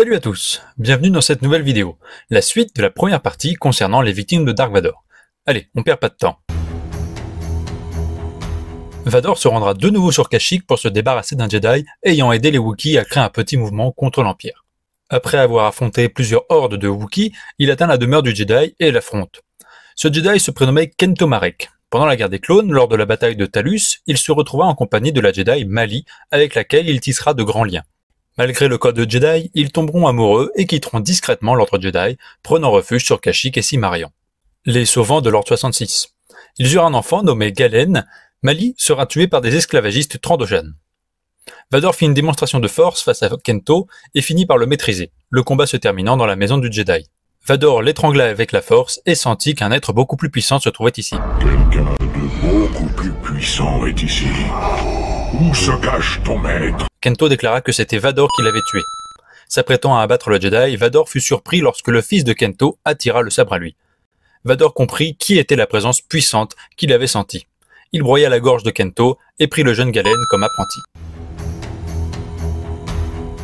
Salut à tous, bienvenue dans cette nouvelle vidéo, la suite de la première partie concernant les victimes de Dark Vador. Allez, on perd pas de temps. Vador se rendra de nouveau sur Kashyyyk pour se débarrasser d'un Jedi ayant aidé les Wookiees à créer un petit mouvement contre l'Empire. Après avoir affronté plusieurs hordes de Wookiees, il atteint la demeure du Jedi et l'affronte. Ce Jedi se prénommait Kento Pendant la guerre des clones, lors de la bataille de Talus, il se retrouva en compagnie de la Jedi Mali, avec laquelle il tissera de grands liens. Malgré le code de Jedi, ils tomberont amoureux et quitteront discrètement l'ordre Jedi, prenant refuge sur Kashyyyk et s'y Les sauvants de l'ordre 66. Ils eurent un enfant nommé Galen, Mali sera tué par des esclavagistes trandoshans. Vador fit une démonstration de force face à Kento et finit par le maîtriser, le combat se terminant dans la maison du Jedi. Vador l'étrangla avec la force et sentit qu'un être beaucoup plus puissant se trouvait ici. Quelqu'un de beaucoup plus puissant est ici. Où se cache ton maître Kento déclara que c'était Vador qui l'avait tué. S'apprêtant à abattre le Jedi, Vador fut surpris lorsque le fils de Kento attira le sabre à lui. Vador comprit qui était la présence puissante qu'il avait sentie. Il broya la gorge de Kento et prit le jeune Galen comme apprenti.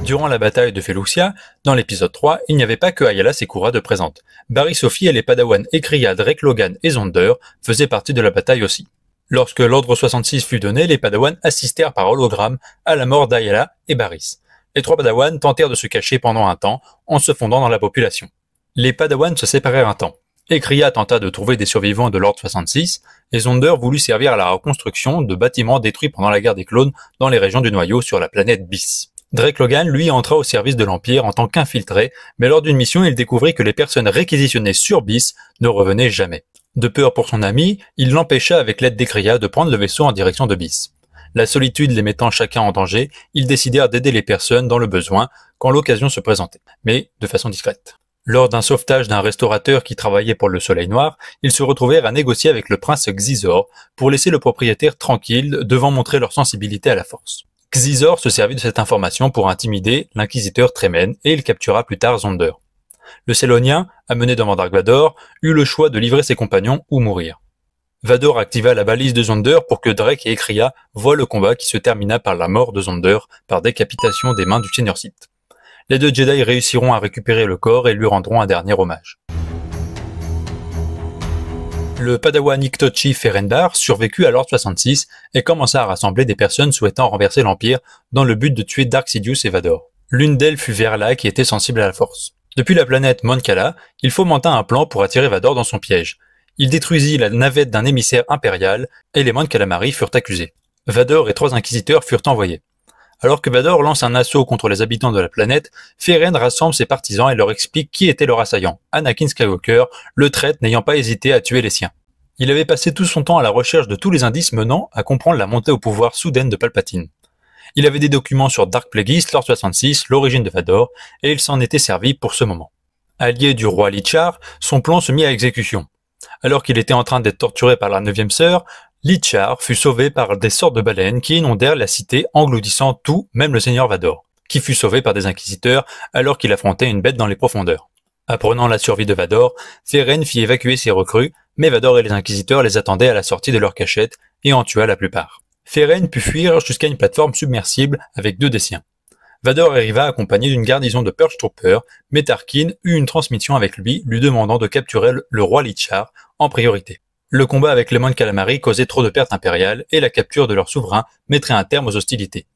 Durant la bataille de Felucia, dans l'épisode 3, il n'y avait pas que Ayala Sekura de présente. Barry Sophie et les Padawan écria Drake Logan et Zonder faisaient partie de la bataille aussi. Lorsque l'ordre 66 fut donné, les Padawans assistèrent par hologramme à la mort d'Ayala et Baris. Les trois Padawans tentèrent de se cacher pendant un temps en se fondant dans la population. Les Padawans se séparèrent un temps. Ekria tenta de trouver des survivants de l'ordre 66 et Zonder voulut servir à la reconstruction de bâtiments détruits pendant la guerre des clones dans les régions du noyau sur la planète Bis. Drake Logan, lui, entra au service de l'Empire en tant qu'infiltré, mais lors d'une mission, il découvrit que les personnes réquisitionnées sur Bis ne revenaient jamais. De peur pour son ami, il l'empêcha avec l'aide des de prendre le vaisseau en direction de Bis. La solitude les mettant chacun en danger, ils décidèrent d'aider les personnes dans le besoin quand l'occasion se présentait, mais de façon discrète. Lors d'un sauvetage d'un restaurateur qui travaillait pour le Soleil Noir, ils se retrouvèrent à négocier avec le prince Xizor pour laisser le propriétaire tranquille, devant montrer leur sensibilité à la force. Xizor se servit de cette information pour intimider l'inquisiteur Tremen et il captura plus tard Zonder le Célonien, amené devant Dark Vador, eut le choix de livrer ses compagnons ou mourir. Vador activa la balise de Zonder pour que Drake et Ekria voient le combat qui se termina par la mort de Zonder par décapitation des mains du Seigneur Sith. Les deux Jedi réussiront à récupérer le corps et lui rendront un dernier hommage. Le Padawan Iktochi Ferendar survécut à l'Ordre 66 et commença à rassembler des personnes souhaitant renverser l'Empire dans le but de tuer Dark Sidious et Vador. L'une d'elles fut Verla qui était sensible à la force. Depuis la planète Moncala, il fomenta un plan pour attirer Vador dans son piège. Il détruisit la navette d'un émissaire impérial et les Moncalamari furent accusés. Vador et trois inquisiteurs furent envoyés. Alors que Vador lance un assaut contre les habitants de la planète, Feren rassemble ses partisans et leur explique qui était leur assaillant, Anakin Skywalker, le traître n'ayant pas hésité à tuer les siens. Il avait passé tout son temps à la recherche de tous les indices menant à comprendre la montée au pouvoir soudaine de Palpatine. Il avait des documents sur Dark Plagueis, Lord 66, l'origine de Vador, et il s'en était servi pour ce moment. Allié du roi Lichar, son plan se mit à exécution. Alors qu'il était en train d'être torturé par la neuvième sœur, Lichar fut sauvé par des sortes de baleines qui inondèrent la cité engloutissant tout, même le seigneur Vador, qui fut sauvé par des inquisiteurs alors qu'il affrontait une bête dans les profondeurs. Apprenant la survie de Vador, Feren fit évacuer ses recrues, mais Vador et les inquisiteurs les attendaient à la sortie de leur cachette et en tua la plupart. Feren put fuir jusqu'à une plateforme submersible avec deux des siens. Vador arriva accompagné d'une garnison de Purge Troopers, mais Tarkin eut une transmission avec lui, lui demandant de capturer le roi Lichar en priorité. Le combat avec les de Calamari causait trop de pertes impériales et la capture de leur souverain mettrait un terme aux hostilités.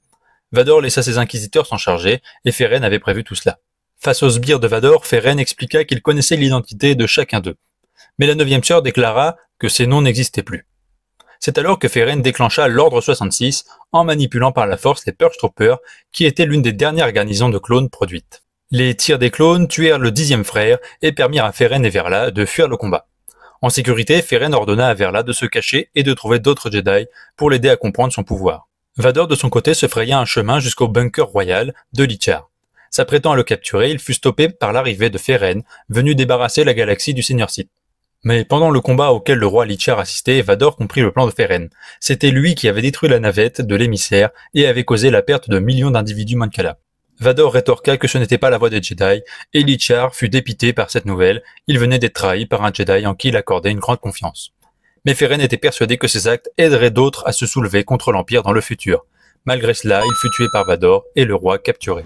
Vador laissa ses inquisiteurs s'en charger et Feren avait prévu tout cela. Face aux sbires de Vador, Feren expliqua qu'il connaissait l'identité de chacun d'eux. Mais la neuvième sœur déclara que ces noms n'existaient plus. C'est alors que Feren déclencha l'Ordre 66 en manipulant par la force les Purge qui étaient l'une des dernières garnisons de clones produites. Les tirs des clones tuèrent le dixième frère et permirent à Feren et Verla de fuir le combat. En sécurité, Feren ordonna à Verla de se cacher et de trouver d'autres Jedi pour l'aider à comprendre son pouvoir. Vador de son côté se fraya un chemin jusqu'au bunker royal de Lichar. S'apprêtant à le capturer, il fut stoppé par l'arrivée de Feren, venu débarrasser la galaxie du Seigneur Sith. Mais pendant le combat auquel le roi Lichar assistait, Vador comprit le plan de Feren. C'était lui qui avait détruit la navette de l'émissaire et avait causé la perte de millions d'individus Mancala. Vador rétorqua que ce n'était pas la voix des Jedi, et Lichar fut dépité par cette nouvelle, il venait d'être trahi par un Jedi en qui il accordait une grande confiance. Mais Feren était persuadé que ses actes aideraient d'autres à se soulever contre l'Empire dans le futur. Malgré cela, il fut tué par Vador et le roi capturé.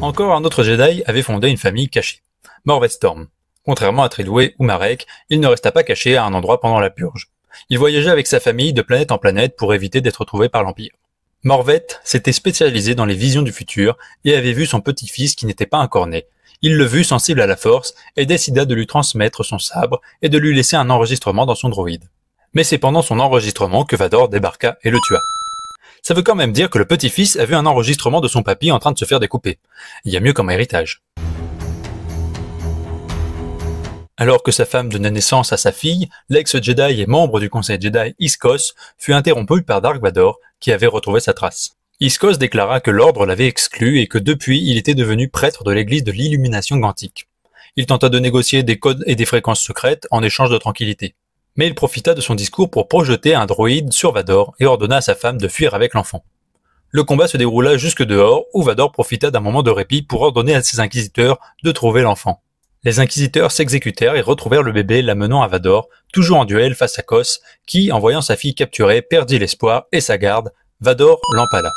Encore un autre Jedi avait fondé une famille cachée, Storm. Contrairement à Tridway ou Marek, il ne resta pas caché à un endroit pendant la purge. Il voyageait avec sa famille de planète en planète pour éviter d'être trouvé par l'Empire. Morvette s'était spécialisé dans les visions du futur et avait vu son petit-fils qui n'était pas un cornet. Il le vit sensible à la force et décida de lui transmettre son sabre et de lui laisser un enregistrement dans son droïde. Mais c'est pendant son enregistrement que Vador débarqua et le tua. Ça veut quand même dire que le petit-fils a vu un enregistrement de son papy en train de se faire découper. Il y a mieux comme héritage. Alors que sa femme donnait naissance à sa fille, l'ex-Jedi et membre du Conseil Jedi Iskos fut interrompu par Dark Vador, qui avait retrouvé sa trace. Iskos déclara que l'ordre l'avait exclu et que depuis il était devenu prêtre de l'église de l'illumination gantique. Il tenta de négocier des codes et des fréquences secrètes en échange de tranquillité. Mais il profita de son discours pour projeter un droïde sur Vador et ordonna à sa femme de fuir avec l'enfant. Le combat se déroula jusque dehors où Vador profita d'un moment de répit pour ordonner à ses inquisiteurs de trouver l'enfant. Les inquisiteurs s'exécutèrent et retrouvèrent le bébé l'amenant à Vador, toujours en duel face à Kos, qui, en voyant sa fille capturée, perdit l'espoir et sa garde. Vador l'empala.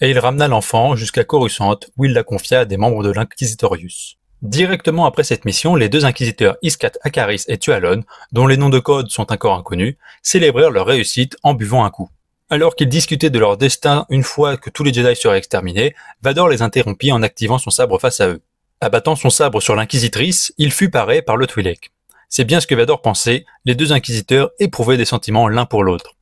Et il ramena l'enfant jusqu'à Coruscant, où il la confia à des membres de l'Inquisitorius. Directement après cette mission, les deux inquisiteurs Iskat Akaris et Tualon, dont les noms de code sont encore inconnus, célébrèrent leur réussite en buvant un coup. Alors qu'ils discutaient de leur destin une fois que tous les Jedi seraient exterminés, Vador les interrompit en activant son sabre face à eux. Abattant son sabre sur l'inquisitrice, il fut paré par le Twi'lek. C'est bien ce que Vador pensait, les deux inquisiteurs éprouvaient des sentiments l'un pour l'autre.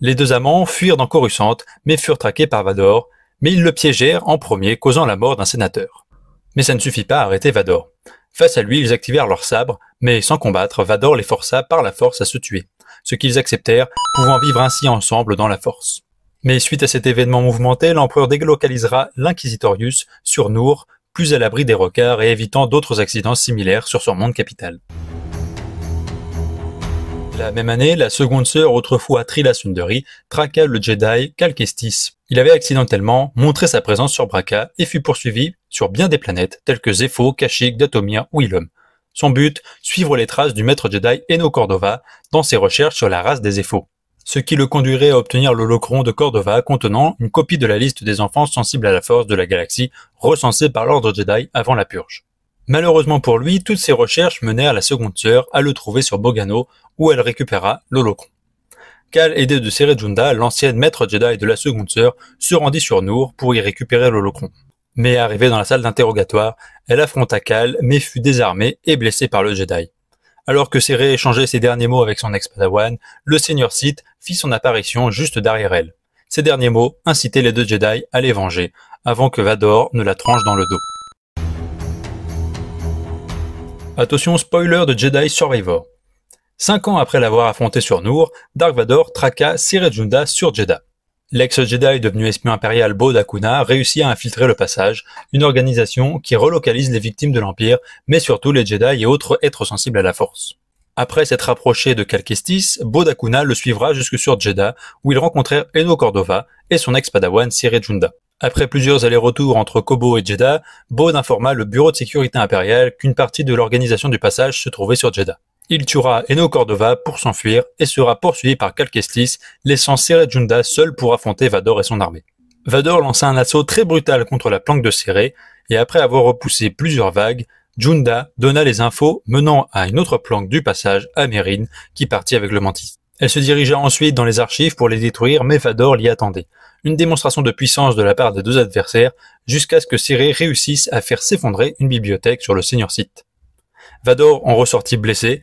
Les deux amants fuirent dans Coruscant, mais furent traqués par Vador, mais ils le piégèrent en premier, causant la mort d'un sénateur. Mais ça ne suffit pas à arrêter Vador. Face à lui, ils activèrent leurs sabres, mais sans combattre, Vador les força par la force à se tuer, ce qu'ils acceptèrent, pouvant vivre ainsi ensemble dans la force. Mais suite à cet événement mouvementé, l'empereur délocalisera l'Inquisitorius sur Nour, plus à l'abri des rocards et évitant d'autres accidents similaires sur son monde capital. La même année, la seconde sœur, autrefois Trila Sundari, traqua le Jedi Kalkestis. Il avait accidentellement montré sa présence sur Braca et fut poursuivi sur bien des planètes telles que Zepho, Kashyyyk, Datomir ou Ilum. Son but, suivre les traces du maître Jedi Eno Cordova dans ses recherches sur la race des Zepho ce qui le conduirait à obtenir l'Holocron de Cordova contenant une copie de la liste des enfants sensibles à la force de la galaxie recensée par l'Ordre Jedi avant la purge. Malheureusement pour lui, toutes ses recherches menèrent la seconde sœur à le trouver sur Bogano, où elle récupéra l'holocron. Kal aidé de Junda, l'ancienne maître Jedi de la seconde sœur, se rendit sur Nour pour y récupérer l'holocron. Mais arrivée dans la salle d'interrogatoire, elle affronta Kal mais fut désarmée et blessée par le Jedi. Alors que Seré échangeait ses derniers mots avec son ex-padawan, le seigneur Sith fit son apparition juste derrière elle. Ces derniers mots incitaient les deux Jedi à les venger, avant que Vador ne la tranche dans le dos. Attention spoiler de Jedi Survivor. Cinq ans après l'avoir affronté sur Noor, Dark Vador traqua Junda sur Jeddah. L'ex-Jedi devenu espion impérial Bo Dakuna réussit à infiltrer le Passage, une organisation qui relocalise les victimes de l'Empire, mais surtout les Jedi et autres êtres sensibles à la Force. Après s'être rapproché de Kalkestis, Bo Dakuna le suivra jusque sur Jedha, où ils rencontrèrent Eno Cordova et son ex-padawan Junda. Après plusieurs allers-retours entre Kobo et Jeddah, Bo informa le bureau de sécurité Impérial qu'une partie de l'organisation du passage se trouvait sur Jedha. Il tuera Eno Cordova pour s'enfuir et sera poursuivi par Calkestis, laissant Junda seul pour affronter Vador et son armée. Vador lança un assaut très brutal contre la planque de Serré, et après avoir repoussé plusieurs vagues, Junda donna les infos menant à une autre planque du passage à qui partit avec le mantis. Elle se dirigea ensuite dans les archives pour les détruire, mais Vador l'y attendait. Une démonstration de puissance de la part des deux adversaires, jusqu'à ce que Serré réussisse à faire s'effondrer une bibliothèque sur le seigneur site. Vador en ressortit blessé,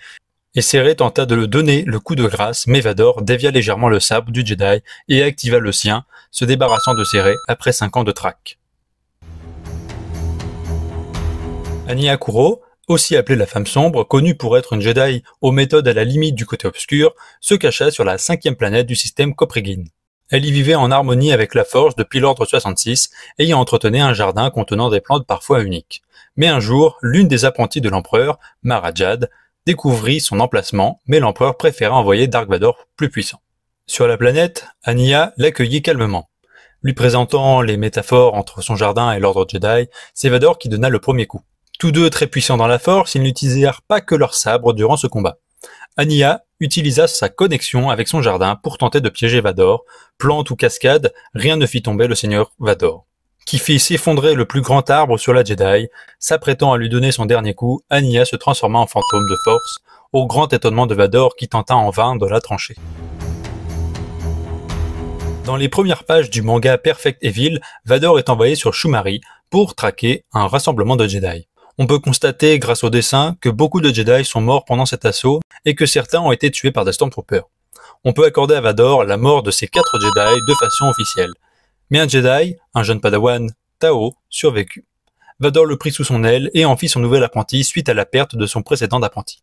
et Serré tenta de le donner le coup de grâce, mais Vador dévia légèrement le sabre du Jedi et activa le sien, se débarrassant de Serré après 5 ans de traque. Ani Akuro, aussi appelée la femme sombre, connue pour être une Jedi aux méthodes à la limite du côté obscur, se cacha sur la cinquième planète du système Coprigin. Elle y vivait en harmonie avec la Force depuis l'ordre 66 et y entretenait un jardin contenant des plantes parfois uniques. Mais un jour, l'une des apprenties de l'empereur, Marajad, découvrit son emplacement, mais l'empereur préféra envoyer Dark Vador plus puissant. Sur la planète, Ania l'accueillit calmement. Lui présentant les métaphores entre son jardin et l'ordre Jedi, c'est Vador qui donna le premier coup. Tous deux très puissants dans la force, ils n'utilisèrent pas que leurs sabres durant ce combat. Ania utilisa sa connexion avec son jardin pour tenter de piéger Vador. Plante ou cascade, rien ne fit tomber le seigneur Vador. Qui fit s'effondrer le plus grand arbre sur la Jedi, s'apprêtant à lui donner son dernier coup, Ania se transforma en fantôme de force, au grand étonnement de Vador qui tenta en vain de la trancher. Dans les premières pages du manga Perfect Evil, Vador est envoyé sur Shumari pour traquer un rassemblement de Jedi on peut constater grâce au dessin que beaucoup de Jedi sont morts pendant cet assaut et que certains ont été tués par des Stormtroopers. On peut accorder à Vador la mort de ces quatre Jedi de façon officielle. Mais un Jedi, un jeune Padawan, Tao, survécut. Vador le prit sous son aile et en fit son nouvel apprenti suite à la perte de son précédent apprenti.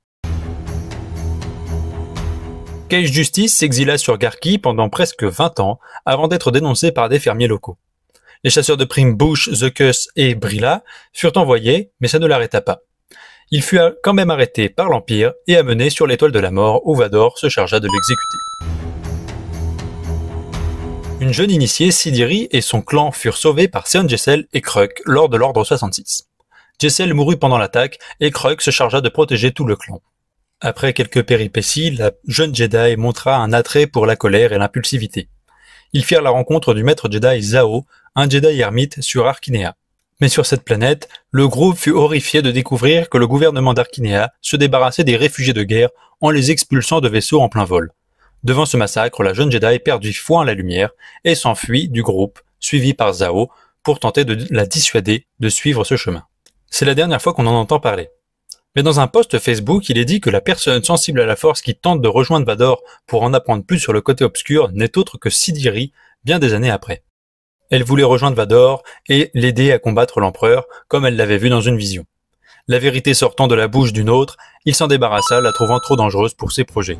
Cage Justice s'exila sur Garki pendant presque 20 ans avant d'être dénoncé par des fermiers locaux. Les chasseurs de primes Bush, Zuckus et Brilla furent envoyés, mais ça ne l'arrêta pas. Il fut quand même arrêté par l'Empire et amené sur l'étoile de la mort où Vador se chargea de l'exécuter. Une jeune initiée, Sidiri, et son clan furent sauvés par Seon Jessel et Kruk lors de l'Ordre 66. Jessel mourut pendant l'attaque et Kruk se chargea de protéger tout le clan. Après quelques péripéties, la jeune Jedi montra un attrait pour la colère et l'impulsivité ils firent la rencontre du maître Jedi Zao, un Jedi ermite sur Arkinea. Mais sur cette planète, le groupe fut horrifié de découvrir que le gouvernement d'Arkinea se débarrassait des réfugiés de guerre en les expulsant de vaisseaux en plein vol. Devant ce massacre, la jeune Jedi perdit foi en la lumière et s'enfuit du groupe, suivi par Zao, pour tenter de la dissuader de suivre ce chemin. C'est la dernière fois qu'on en entend parler. Mais dans un post Facebook, il est dit que la personne sensible à la force qui tente de rejoindre Vador pour en apprendre plus sur le côté obscur n'est autre que Sidiri, bien des années après. Elle voulait rejoindre Vador et l'aider à combattre l'empereur, comme elle l'avait vu dans une vision. La vérité sortant de la bouche d'une autre, il s'en débarrassa, la trouvant trop dangereuse pour ses projets.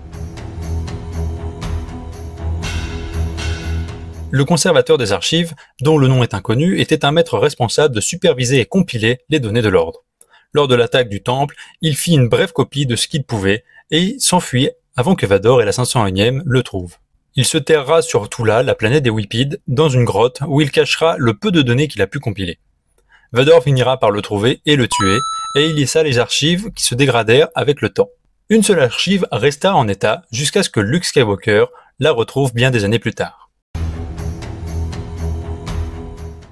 Le conservateur des archives, dont le nom est inconnu, était un maître responsable de superviser et compiler les données de l'ordre. Lors de l'attaque du temple, il fit une brève copie de ce qu'il pouvait et s'enfuit avant que Vador et la 501e le trouvent. Il se terrera sur Tula, la planète des Whippids, dans une grotte où il cachera le peu de données qu'il a pu compiler. Vador finira par le trouver et le tuer, et il laissa les archives qui se dégradèrent avec le temps. Une seule archive resta en état jusqu'à ce que Luke Skywalker la retrouve bien des années plus tard.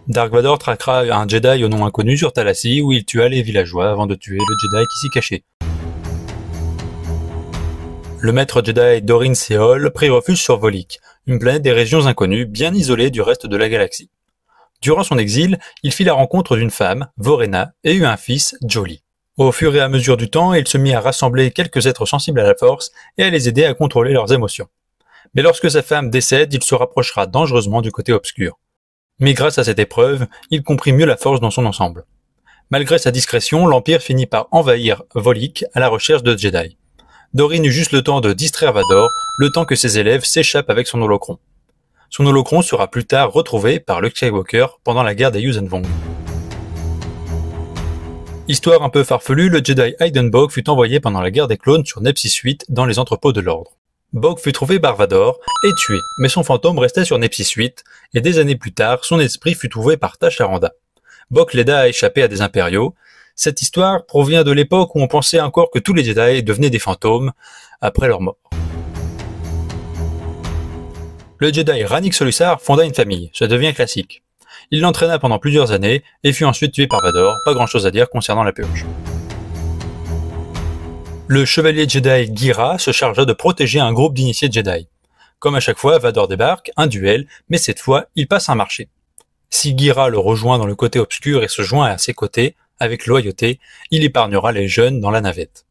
Dark Vador traquera un Jedi au nom inconnu sur Talassie où il tua les villageois avant de tuer le Jedi qui s'y cachait. Le maître Jedi Dorin Seol prit refuge sur Volik, une planète des régions inconnues bien isolée du reste de la galaxie. Durant son exil, il fit la rencontre d'une femme, Vorena, et eut un fils, Jolly. Au fur et à mesure du temps, il se mit à rassembler quelques êtres sensibles à la force et à les aider à contrôler leurs émotions. Mais lorsque sa femme décède, il se rapprochera dangereusement du côté obscur. Mais grâce à cette épreuve, il comprit mieux la force dans son ensemble. Malgré sa discrétion, l'Empire finit par envahir Volik à la recherche de Jedi. Dorin eut juste le temps de distraire Vador, le temps que ses élèves s'échappent avec son holocron. Son holocron sera plus tard retrouvé par le Skywalker pendant la guerre des Yuuzhan Vong. Histoire un peu farfelue, le Jedi Heidenberg fut envoyé pendant la guerre des clones sur Nepsis VIII dans les entrepôts de l'ordre. Bok fut trouvé par Vador et tué, mais son fantôme restait sur Nepsis 8, et des années plus tard, son esprit fut trouvé par Tacharanda. Bok l'aida à échapper à des impériaux. Cette histoire provient de l'époque où on pensait encore que tous les Jedi devenaient des fantômes après leur mort. Le Jedi Rannik Solusar fonda une famille, ça devient classique. Il l'entraîna pendant plusieurs années et fut ensuite tué par Vador, pas grand chose à dire concernant la purge. Le chevalier Jedi Gira se chargea de protéger un groupe d'initiés Jedi. Comme à chaque fois, Vador débarque, un duel, mais cette fois, il passe un marché. Si Gira le rejoint dans le côté obscur et se joint à ses côtés, avec loyauté, il épargnera les jeunes dans la navette.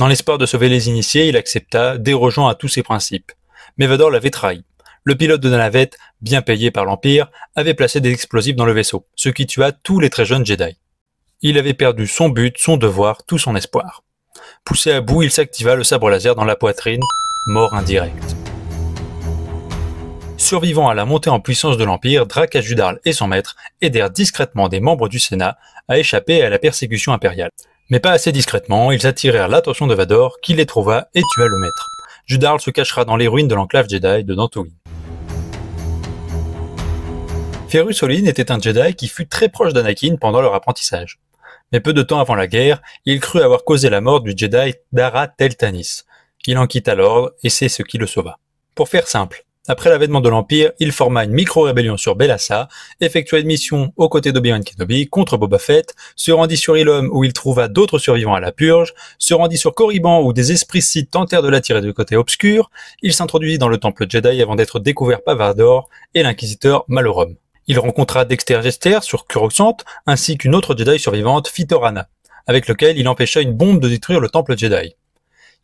Dans l'espoir de sauver les initiés, il accepta, dérogeant à tous ses principes. Mais Vador l'avait trahi. Le pilote de la navette, bien payé par l'Empire, avait placé des explosifs dans le vaisseau, ce qui tua tous les très jeunes Jedi. Il avait perdu son but, son devoir, tout son espoir. Poussé à bout, il s'activa le sabre laser dans la poitrine, mort indirecte. Survivant à la montée en puissance de l'Empire, Judarl et son maître aidèrent discrètement des membres du Sénat à échapper à la persécution impériale. Mais pas assez discrètement, ils attirèrent l'attention de Vador, qui les trouva et tua le maître. Judarl se cachera dans les ruines de l'enclave Jedi de Dantooine. Ferusoline Olin était un Jedi qui fut très proche d'Anakin pendant leur apprentissage mais peu de temps avant la guerre, il crut avoir causé la mort du Jedi Dara Teltanis. Il en quitta l'ordre, et c'est ce qui le sauva. Pour faire simple, après l'avènement de l'Empire, il forma une micro-rébellion sur Belassa, effectua une mission aux côtés d'Obi-Wan Kenobi contre Boba Fett, se rendit sur Ilum où il trouva d'autres survivants à la purge, se rendit sur Corriban où des esprits Sith tentèrent de l'attirer du côté obscur, il s'introduisit dans le temple Jedi avant d'être découvert par Vardor et l'inquisiteur Malorum. Il rencontra Dexter Jester sur Kuroxant, ainsi qu'une autre Jedi survivante, Fitorana, avec lequel il empêcha une bombe de détruire le temple Jedi.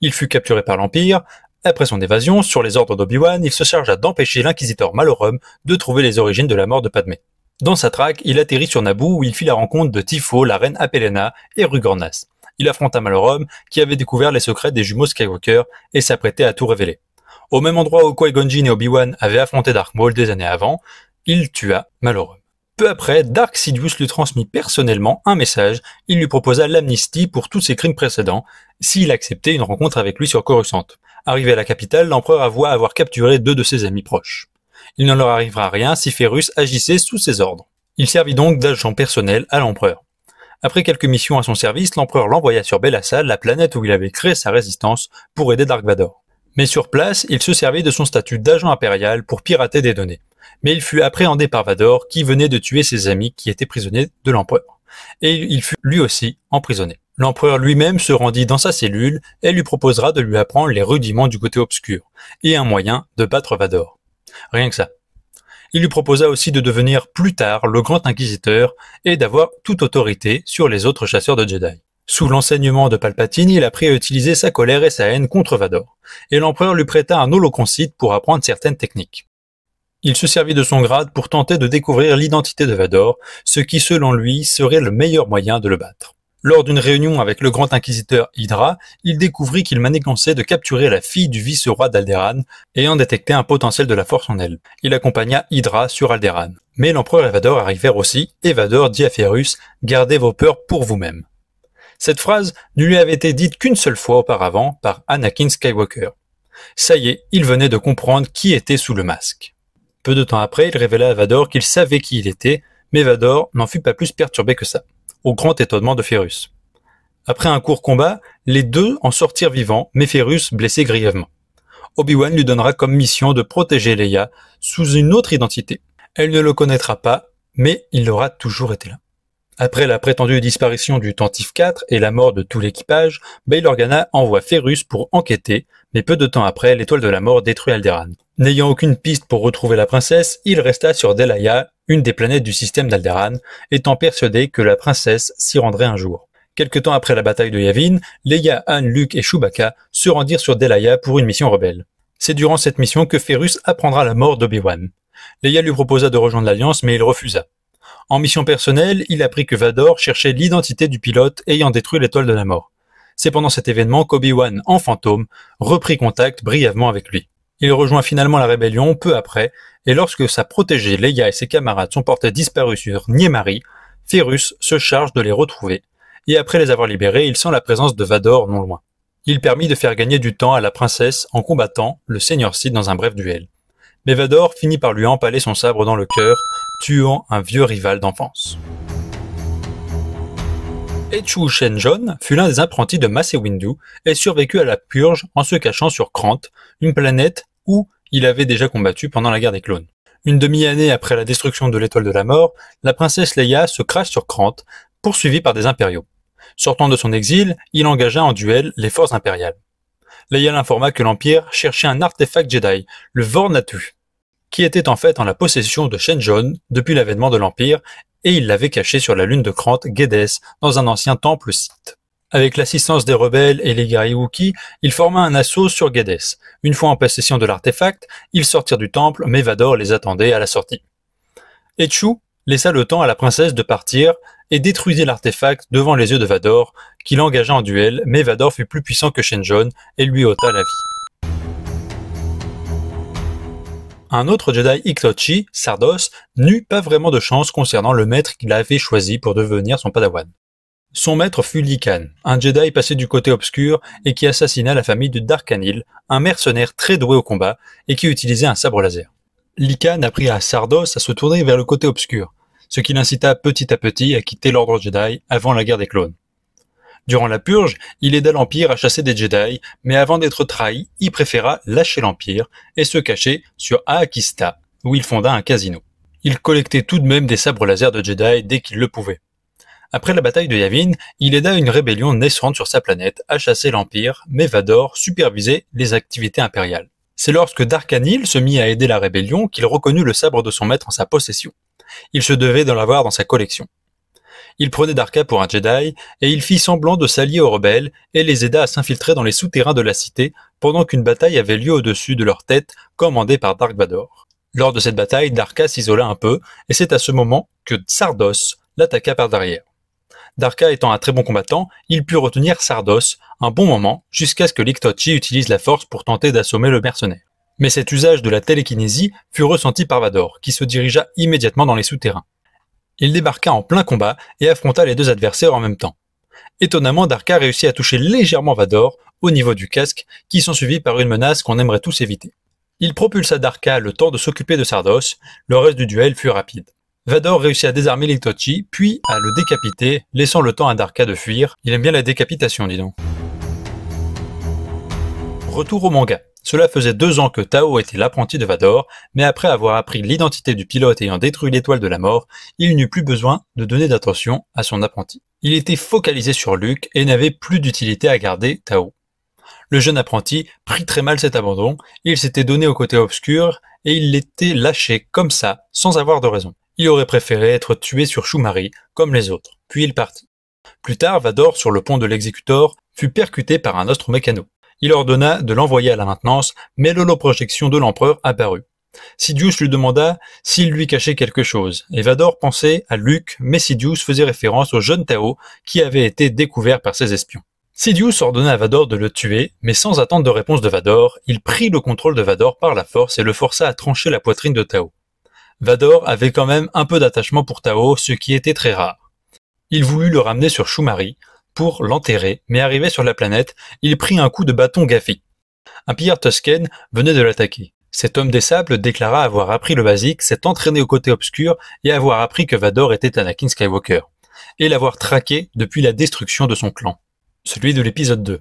Il fut capturé par l'Empire. Après son évasion, sur les ordres d'Obi-Wan, il se chargea d'empêcher l'inquisiteur Malorum de trouver les origines de la mort de Padmé. Dans sa traque, il atterrit sur Naboo où il fit la rencontre de Tifo, la reine Apelena et Rugornas. Il affronta Malorum qui avait découvert les secrets des jumeaux Skywalker et s'apprêtait à tout révéler. Au même endroit où qui et Obi-Wan avaient affronté Dark Maul des années avant, il tua malheureux. Peu après, Dark Sidious lui transmit personnellement un message. Il lui proposa l'amnistie pour tous ses crimes précédents s'il acceptait une rencontre avec lui sur Coruscant. Arrivé à la capitale, l'empereur avoua avoir capturé deux de ses amis proches. Il ne leur arrivera rien si Ferus agissait sous ses ordres. Il servit donc d'agent personnel à l'empereur. Après quelques missions à son service, l'empereur l'envoya sur Bellassa, la planète où il avait créé sa résistance, pour aider Dark Vador. Mais sur place, il se servit de son statut d'agent impérial pour pirater des données mais il fut appréhendé par Vador, qui venait de tuer ses amis qui étaient prisonniers de l'empereur. Et il fut lui aussi emprisonné. L'empereur lui-même se rendit dans sa cellule et lui proposera de lui apprendre les rudiments du côté obscur, et un moyen de battre Vador. Rien que ça. Il lui proposa aussi de devenir plus tard le grand inquisiteur et d'avoir toute autorité sur les autres chasseurs de Jedi. Sous l'enseignement de Palpatine, il apprit à utiliser sa colère et sa haine contre Vador, et l'empereur lui prêta un holoconcite pour apprendre certaines techniques. Il se servit de son grade pour tenter de découvrir l'identité de Vador, ce qui selon lui serait le meilleur moyen de le battre. Lors d'une réunion avec le grand inquisiteur Hydra, il découvrit qu'il manégançait de capturer la fille du vice-roi d'Alderan, ayant détecté un potentiel de la force en elle. Il accompagna Hydra sur Alderan. Mais l'empereur Evador Vador arrivèrent aussi, et Vador dit à Ferus, gardez vos peurs pour vous-même. Cette phrase ne lui avait été dite qu'une seule fois auparavant par Anakin Skywalker. Ça y est, il venait de comprendre qui était sous le masque. Peu de temps après, il révéla à Vador qu'il savait qui il était, mais Vador n'en fut pas plus perturbé que ça, au grand étonnement de Ferus. Après un court combat, les deux en sortirent vivants, mais Ferus blessé grièvement. Obi-Wan lui donnera comme mission de protéger Leia sous une autre identité. Elle ne le connaîtra pas, mais il aura toujours été là. Après la prétendue disparition du Tentif IV et la mort de tout l'équipage, Bail Organa envoie Ferus pour enquêter, mais peu de temps après, l'étoile de la mort détruit Alderan. N'ayant aucune piste pour retrouver la princesse, il resta sur Delaya, une des planètes du système d'Alderan, étant persuadé que la princesse s'y rendrait un jour. Quelque temps après la bataille de Yavin, Leia, Han, Luke et Chewbacca se rendirent sur Delaya pour une mission rebelle. C'est durant cette mission que Ferus apprendra la mort d'Obi-Wan. Leia lui proposa de rejoindre l'Alliance, mais il refusa. En mission personnelle, il apprit que Vador cherchait l'identité du pilote ayant détruit l'étoile de la mort. C'est pendant cet événement qu'Obi-Wan, en fantôme, reprit contact brièvement avec lui. Il rejoint finalement la rébellion peu après, et lorsque sa protégée Leia et ses camarades sont portés disparus sur Niemari, Ferus se charge de les retrouver, et après les avoir libérés, il sent la présence de Vador non loin. Il permit de faire gagner du temps à la princesse en combattant le seigneur Sith dans un bref duel. Mais Vador finit par lui empaler son sabre dans le cœur, tuant un vieux rival d'enfance. Echu Shenjon fut l'un des apprentis de Windu et survécut à la purge en se cachant sur Krant, une planète où il avait déjà combattu pendant la guerre des clones. Une demi-année après la destruction de l'étoile de la mort, la princesse Leia se crache sur Krant, poursuivie par des impériaux. Sortant de son exil, il engagea en duel les forces impériales. Leia l'informa que l'Empire cherchait un artefact Jedi, le Vornatu, qui était en fait en la possession de Shenjon depuis l'avènement de l'Empire et il l'avait caché sur la lune de Krante Gedes dans un ancien temple site. Avec l'assistance des rebelles et les guerriers il forma un assaut sur Geddes. Une fois en possession de l'artefact, ils sortirent du temple, mais Vador les attendait à la sortie. Echu laissa le temps à la princesse de partir et détruisit l'artefact devant les yeux de Vador, qui l'engagea en duel, mais Vador fut plus puissant que Shenjon et lui ôta la vie. un autre Jedi Iktochi, Sardos, n'eut pas vraiment de chance concernant le maître qu'il avait choisi pour devenir son padawan. Son maître fut Likan, un Jedi passé du côté obscur et qui assassina la famille de Darkanil, un mercenaire très doué au combat et qui utilisait un sabre laser. Likan apprit à Sardos à se tourner vers le côté obscur, ce qui l'incita petit à petit à quitter l'ordre Jedi avant la guerre des clones. Durant la purge, il aida l'Empire à chasser des Jedi, mais avant d'être trahi, il préféra lâcher l'Empire et se cacher sur Aakista, où il fonda un casino. Il collectait tout de même des sabres laser de Jedi dès qu'il le pouvait. Après la bataille de Yavin, il aida une rébellion naissante sur sa planète à chasser l'Empire, mais Vador supervisait les activités impériales. C'est lorsque Darkanil se mit à aider la rébellion qu'il reconnut le sabre de son maître en sa possession. Il se devait d'en avoir dans sa collection. Il prenait Darka pour un Jedi, et il fit semblant de s'allier aux rebelles et les aida à s'infiltrer dans les souterrains de la cité pendant qu'une bataille avait lieu au-dessus de leur tête, commandée par Dark Vador. Lors de cette bataille, Darka s'isola un peu, et c'est à ce moment que Sardos l'attaqua par derrière. Darka étant un très bon combattant, il put retenir Sardos un bon moment jusqu'à ce que Liktochi utilise la force pour tenter d'assommer le mercenaire. Mais cet usage de la télékinésie fut ressenti par Vador, qui se dirigea immédiatement dans les souterrains. Il débarqua en plein combat et affronta les deux adversaires en même temps. Étonnamment, Darka réussit à toucher légèrement Vador, au niveau du casque, qui s'ensuivit par une menace qu'on aimerait tous éviter. Il propulsa Darka le temps de s'occuper de Sardos, le reste du duel fut rapide. Vador réussit à désarmer l'Itochi, puis à le décapiter, laissant le temps à Darka de fuir. Il aime bien la décapitation, dis donc. Retour au manga. Cela faisait deux ans que Tao était l'apprenti de Vador, mais après avoir appris l'identité du pilote ayant détruit l'étoile de la mort, il n'eut plus besoin de donner d'attention à son apprenti. Il était focalisé sur Luke et n'avait plus d'utilité à garder Tao. Le jeune apprenti prit très mal cet abandon, il s'était donné au côté obscur et il l'était lâché comme ça, sans avoir de raison. Il aurait préféré être tué sur Shumari, comme les autres. Puis il partit. Plus tard, Vador, sur le pont de l'exécutor, fut percuté par un mécano. Il ordonna de l'envoyer à la maintenance, mais l'holoprojection de l'empereur apparut. Sidious lui demanda s'il lui cachait quelque chose, et Vador pensait à Luke, mais Sidious faisait référence au jeune Tao qui avait été découvert par ses espions. Sidious ordonna à Vador de le tuer, mais sans attendre de réponse de Vador, il prit le contrôle de Vador par la force et le força à trancher la poitrine de Tao. Vador avait quand même un peu d'attachement pour Tao, ce qui était très rare. Il voulut le ramener sur Shumari, pour l'enterrer, mais arrivé sur la planète, il prit un coup de bâton gaffé. Un pilleur Tusken venait de l'attaquer. Cet homme des sables déclara avoir appris le basique, s'être entraîné au côté obscur et avoir appris que Vador était Anakin Skywalker, et l'avoir traqué depuis la destruction de son clan. Celui de l'épisode 2.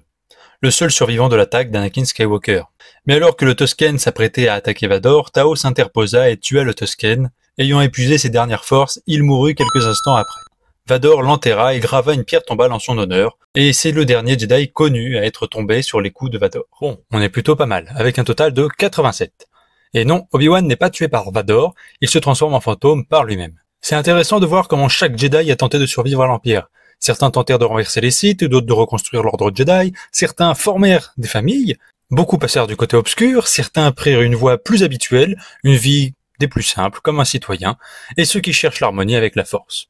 Le seul survivant de l'attaque d'Anakin Skywalker. Mais alors que le Tusken s'apprêtait à attaquer Vador, Tao s'interposa et tua le Tusken. Ayant épuisé ses dernières forces, il mourut quelques instants après. Vador l'enterra et grava une pierre tombale en son honneur, et c'est le dernier Jedi connu à être tombé sur les coups de Vador. Bon, on est plutôt pas mal, avec un total de 87. Et non, Obi-Wan n'est pas tué par Vador, il se transforme en fantôme par lui-même. C'est intéressant de voir comment chaque Jedi a tenté de survivre à l'Empire. Certains tentèrent de renverser les sites, d'autres de reconstruire l'ordre Jedi, certains formèrent des familles, beaucoup passèrent du côté obscur, certains prirent une voie plus habituelle, une vie des plus simples, comme un citoyen, et ceux qui cherchent l'harmonie avec la force.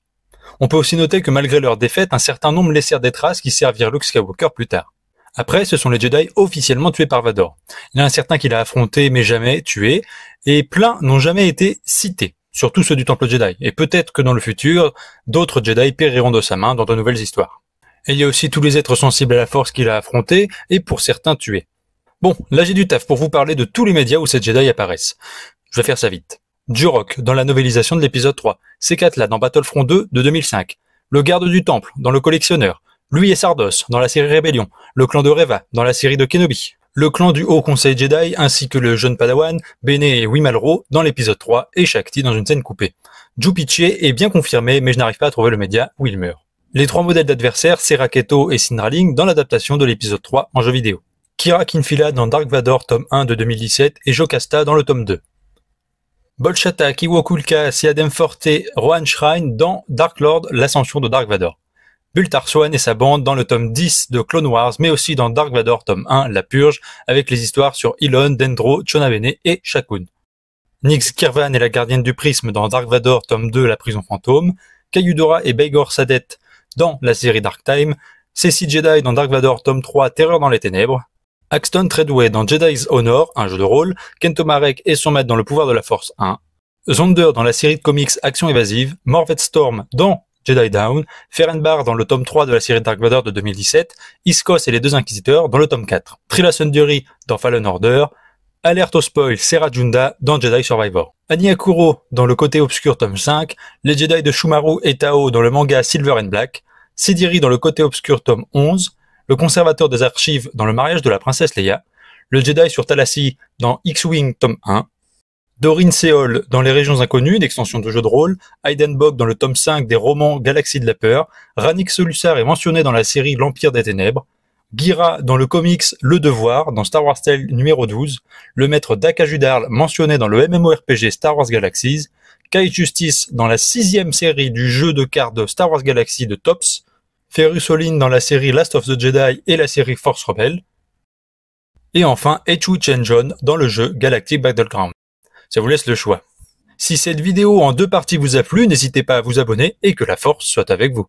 On peut aussi noter que malgré leur défaite, un certain nombre laissèrent des traces qui servirent Luke Skywalker plus tard. Après, ce sont les Jedi officiellement tués par Vador. Il y en a certains qu'il a affronté mais jamais tué, et plein n'ont jamais été cités, surtout ceux du Temple Jedi. Et peut-être que dans le futur, d'autres Jedi périront de sa main dans de nouvelles histoires. Et il y a aussi tous les êtres sensibles à la force qu'il a affrontés, et pour certains tués. Bon, là j'ai du taf pour vous parler de tous les médias où ces Jedi apparaissent. Je vais faire ça vite. Jurok dans la novélisation de l'épisode 3, ces dans Battlefront 2 de 2005, le garde du temple dans Le Collectionneur, lui et Sardos dans la série Rébellion, le clan de Reva dans la série de Kenobi, le clan du Haut Conseil Jedi ainsi que le jeune Padawan, Bene et Wimalro dans l'épisode 3 et Shakti dans une scène coupée. Jupiter est bien confirmé mais je n'arrive pas à trouver le média où il meurt. Les trois modèles d'adversaires, Serra et Sinraling dans l'adaptation de l'épisode 3 en jeu vidéo. Kira Kinfila dans Dark Vador tome 1 de 2017 et Jocasta dans le tome 2. Bolshata, Kiwokulka, Siadem Forte, Rohan Shrine dans Dark Lord, l'ascension de Dark Vador. Bultar Swan et sa bande dans le tome 10 de Clone Wars, mais aussi dans Dark Vador tome 1, La Purge, avec les histoires sur Elon, Dendro, Chonabene et Shakun. Nix Kirvan et la gardienne du prisme dans Dark Vador tome 2, La prison fantôme, Cayudora et Begor Sadet dans la série Dark Time, Ceci Jedi dans Dark Vador tome 3, Terreur dans les ténèbres, Axton Treadway dans Jedi's Honor, un jeu de rôle, Kento Marek et son maître dans Le pouvoir de la Force 1, Zonder dans la série de comics Action évasive, Morvet Storm dans Jedi Down, Ferenbar dans le tome 3 de la série Dark Vador de 2017, Iskos et les deux Inquisiteurs dans le tome 4, Trilla Sunduri dans Fallen Order, Alert au spoil, Serra Junda dans Jedi Survivor. Aniakuro dans le côté obscur tome 5, les Jedi de Shumaru et Tao dans le manga Silver and Black, Sidiri dans le côté obscur tome 11, le conservateur des archives dans Le mariage de la princesse Leia, le Jedi sur Thalassie dans X-Wing tome 1, Dorin Seol dans Les régions inconnues, extension de jeu de rôle, Aiden Bog dans le tome 5 des romans Galaxie de la peur, Ranix Solusar est mentionné dans la série L'Empire des ténèbres, Gira dans le comics Le Devoir, dans Star Wars Tale numéro 12, le maître Dakajudarl mentionné dans le MMORPG Star Wars Galaxies, Kai Justice dans la sixième série du jeu de cartes de Star Wars Galaxy de Tops, Ferru Solin dans la série Last of the Jedi et la série Force Rebelle. Et enfin, Echu Chenjon dans le jeu Galactic Battleground. Ça vous laisse le choix. Si cette vidéo en deux parties vous a plu, n'hésitez pas à vous abonner et que la force soit avec vous.